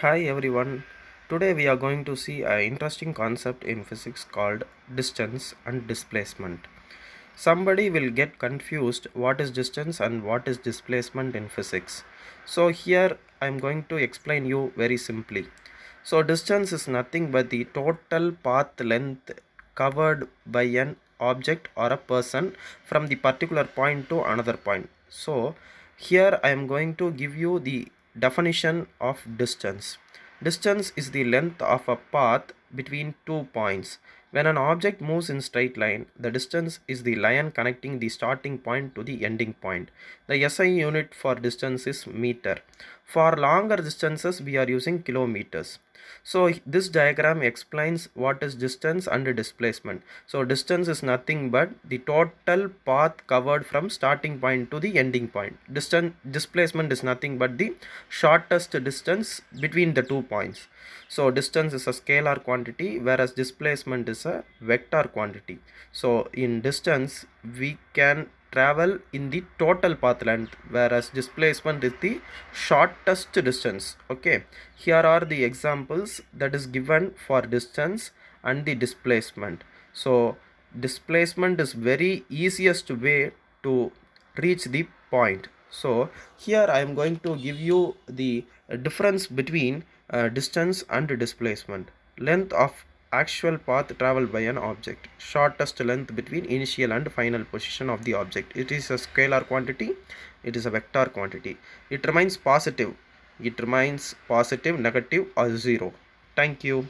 Hi everyone, today we are going to see an interesting concept in physics called distance and displacement. Somebody will get confused what is distance and what is displacement in physics. So here I am going to explain you very simply. So distance is nothing but the total path length covered by an object or a person from the particular point to another point. So here I am going to give you the Definition of distance. Distance is the length of a path between two points. When an object moves in straight line, the distance is the line connecting the starting point to the ending point. The SI unit for distance is meter. For longer distances, we are using kilometers. So this diagram explains what is distance and displacement. So distance is nothing but the total path covered from starting point to the ending point. Distance displacement is nothing but the shortest distance between the two points. So distance is a scalar quantity quantity whereas displacement is a vector quantity. So in distance we can travel in the total path length whereas displacement is the shortest distance okay here are the examples that is given for distance and the displacement so displacement is very easiest way to reach the point so here i am going to give you the difference between uh, distance and displacement length of actual path traveled by an object shortest length between initial and final position of the object it is a scalar quantity it is a vector quantity it remains positive it remains positive negative or zero thank you